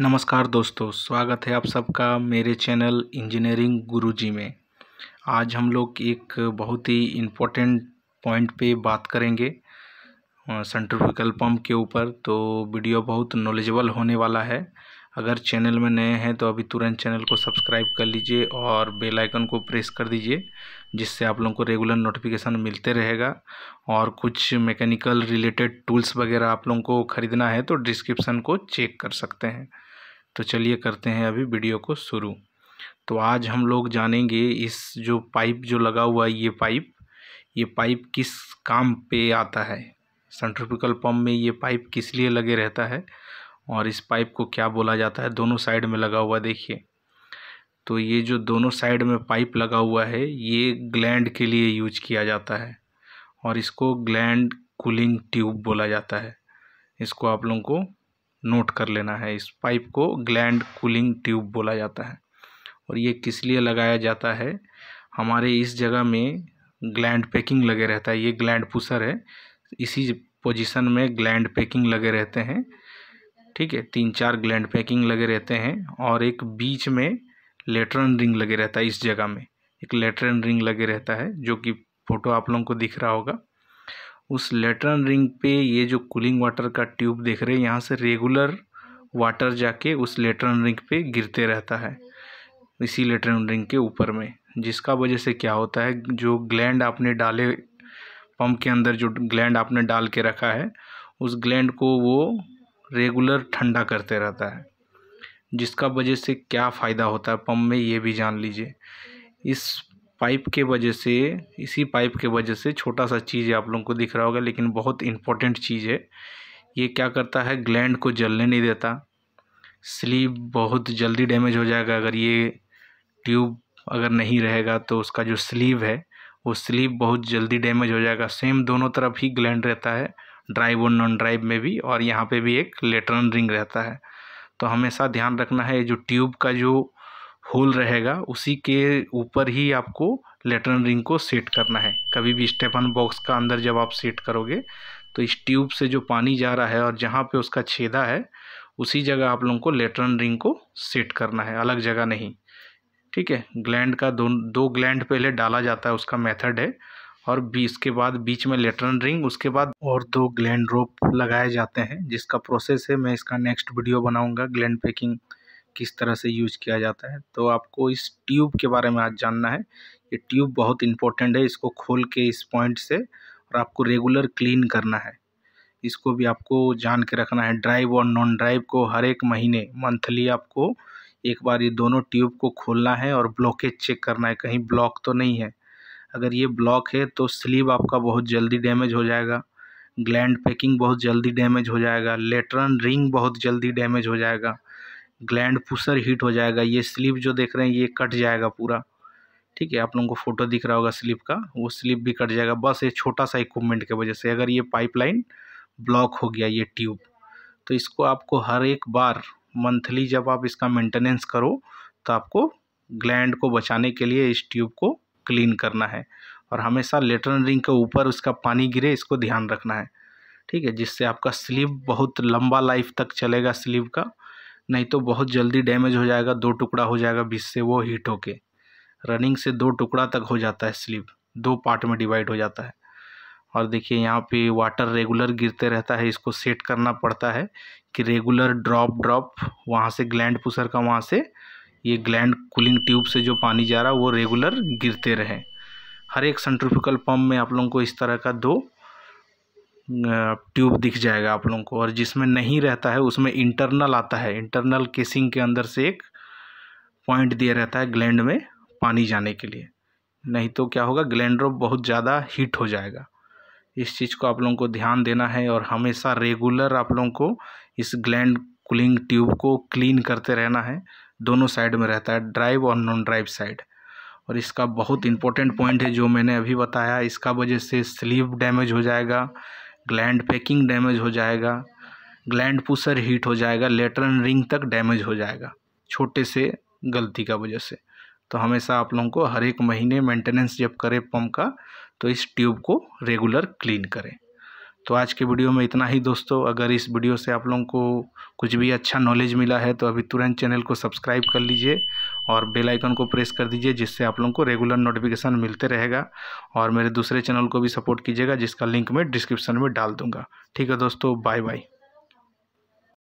नमस्कार दोस्तों स्वागत है आप सबका मेरे चैनल इंजीनियरिंग गुरुजी में आज हम लोग एक बहुत ही इम्पोर्टेंट पॉइंट पे बात करेंगे सेंट्रिफिकल पंप के ऊपर तो वीडियो बहुत नॉलेजेबल होने वाला है अगर चैनल में नए हैं तो अभी तुरंत चैनल को सब्सक्राइब कर लीजिए और बेल आइकन को प्रेस कर दीजिए जिससे आप लोगों को रेगुलर नोटिफिकेशन मिलते रहेगा और कुछ मैकेनिकल रिलेटेड टूल्स वगैरह आप लोगों को ख़रीदना है तो डिस्क्रिप्सन को चेक कर सकते हैं तो चलिए करते हैं अभी वीडियो को शुरू तो आज हम लोग जानेंगे इस जो पाइप जो लगा हुआ है ये पाइप ये पाइप किस काम पे आता है सेंट्रिफिकल पम्प में ये पाइप किस लिए लगे रहता है और इस पाइप को क्या बोला जाता है दोनों साइड में लगा हुआ देखिए तो ये जो दोनों साइड में पाइप लगा हुआ है ये ग्लैंड के लिए यूज किया जाता है और इसको ग्लैंड कूलिंग ट्यूब बोला जाता है इसको आप लोगों को नोट कर लेना है इस पाइप को ग्लैंड कूलिंग ट्यूब बोला जाता है और ये किस लिए लगाया जाता है हमारे इस जगह में ग्लैंड पैकिंग लगे रहता है ये ग्लैंड पुसर है इसी पोजीशन में ग्लैंड पैकिंग लगे रहते हैं ठीक है तीन चार ग्लैंड पैकिंग लगे रहते हैं और एक बीच में लेटरन रिंग लगे रहता है इस जगह में एक लेटरन रिंग लगे रहता है जो कि फ़ोटो आप लोगों को दिख रहा होगा उस लेटरन रिंग पे ये जो कूलिंग वाटर का ट्यूब देख रहे हैं यहाँ से रेगुलर वाटर जाके उस लेटरन रिंग पे गिरते रहता है इसी लेटरन रिंग के ऊपर में जिसका वजह से क्या होता है जो ग्लैंड आपने डाले पंप के अंदर जो ग्लैंड आपने डाल के रखा है उस ग्लैंड को वो रेगुलर ठंडा करते रहता है जिसका वजह से क्या फ़ायदा होता है पम्प में ये भी जान लीजिए इस पाइप के वजह से इसी पाइप के वजह से छोटा सा चीज़ आप लोगों को दिख रहा होगा लेकिन बहुत इम्पोर्टेंट चीज़ है ये क्या करता है ग्लैंड को जलने नहीं देता स्लीव बहुत जल्दी डैमेज हो जाएगा अगर ये ट्यूब अगर नहीं रहेगा तो उसका जो स्लीव है वो स्लीव बहुत जल्दी डैमेज हो जाएगा सेम दोनों तरफ ही ग्लैंड रहता है ड्राइव और नॉन ड्राइव में भी और यहाँ पे भी एक लेटरन रिंग रहता है तो हमेशा ध्यान रखना है जो ट्यूब का जो होल रहेगा उसी के ऊपर ही आपको लेटरन रिंग को सेट करना है कभी भी स्टेपन बॉक्स का अंदर जब आप सेट करोगे तो इस ट्यूब से जो पानी जा रहा है और जहाँ पे उसका छेदा है उसी जगह आप लोगों को लेटरन रिंग को सेट करना है अलग जगह नहीं ठीक है ग्लैंड का दो दो ग्लैंड पहले डाला जाता है उसका मेथड है और बी इसके बाद बीच में लेटरन रिंग उसके बाद और दो ग्लैंड रोप लगाए जाते हैं जिसका प्रोसेस है मैं इसका नेक्स्ट वीडियो बनाऊंगा ग्लैंड पैकिंग किस तरह से यूज किया जाता है तो आपको इस ट्यूब के बारे में आज जानना है ये ट्यूब बहुत इंपॉर्टेंट है इसको खोल के इस पॉइंट से और आपको रेगुलर क्लीन करना है इसको भी आपको जान के रखना है ड्राइव और नॉन ड्राइव को हर एक महीने मंथली आपको एक बार ये दोनों ट्यूब को खोलना है और ब्लॉकेज चेक करना है कहीं ब्लॉक तो नहीं है अगर ये ब्लॉक है तो स्लीव आपका बहुत जल्दी डैमेज हो जाएगा ग्लैंड पैकिंग बहुत जल्दी डैमेज हो जाएगा लेटरन रिंग बहुत जल्दी डैमेज हो जाएगा ग्लैंड पुसर हीट हो जाएगा ये स्लीव जो देख रहे हैं ये कट जाएगा पूरा ठीक है आप लोगों को फ़ोटो दिख रहा होगा स्लिप का वो स्लिप भी कट जाएगा बस ये छोटा सा इक्विपमेंट की वजह से अगर ये पाइपलाइन ब्लॉक हो गया ये ट्यूब तो इसको आपको हर एक बार मंथली जब आप इसका मेंटेनेंस करो तो आपको ग्लैंड को बचाने के लिए इस ट्यूब को क्लीन करना है और हमेशा लेटरन रिंग के ऊपर उसका पानी गिरे इसको ध्यान रखना है ठीक है जिससे आपका स्लीव बहुत लंबा लाइफ तक चलेगा स्लीव का नहीं तो बहुत जल्दी डैमेज हो जाएगा दो टुकड़ा हो जाएगा बीच से वो हीट होके रनिंग से दो टुकड़ा तक हो जाता है स्लीव दो पार्ट में डिवाइड हो जाता है और देखिए यहाँ पे वाटर रेगुलर गिरते रहता है इसको सेट करना पड़ता है कि रेगुलर ड्रॉप ड्रॉप वहाँ से ग्लैंड पुसर का वहाँ से ये ग्लैंड कूलिंग ट्यूब से जो पानी जा रहा है वो रेगुलर गिरते रहे हर एक सेंट्रिफिकल पम्प में आप लोगों को इस तरह का दो ट्यूब दिख जाएगा आप लोगों को और जिसमें नहीं रहता है उसमें इंटरनल आता है इंटरनल केसिंग के अंदर से एक पॉइंट दिया रहता है ग्लैंड में पानी जाने के लिए नहीं तो क्या होगा ग्लैंडर बहुत ज़्यादा हीट हो जाएगा इस चीज़ को आप लोगों को ध्यान देना है और हमेशा रेगुलर आप लोगों को इस ग्लैंड कूलिंग ट्यूब को क्लीन करते रहना है दोनों साइड में रहता है ड्राइव और नॉन ड्राइव साइड और इसका बहुत इंपॉर्टेंट पॉइंट है जो मैंने अभी बताया इसका वजह से स्लीव डैमेज हो जाएगा ग्लैंड पैकिंग डैमेज हो जाएगा ग्लैंड पुसर हीट हो जाएगा लेटरन रिंग तक डैमेज हो जाएगा छोटे से गलती का वजह से तो हमेशा आप लोगों को हर एक महीने मेंटेनेंस जब करें पंप का तो इस ट्यूब को रेगुलर क्लीन करें तो आज के वीडियो में इतना ही दोस्तों अगर इस वीडियो से आप लोगों को कुछ भी अच्छा नॉलेज मिला है तो अभी तुरंत चैनल को सब्सक्राइब कर लीजिए और बेल आइकन को प्रेस कर दीजिए जिससे आप लोगों को रेगुलर नोटिफिकेशन मिलते रहेगा और मेरे दूसरे चैनल को भी सपोर्ट कीजिएगा जिसका लिंक मैं डिस्क्रिप्शन में डाल दूँगा ठीक है दोस्तों बाय बाय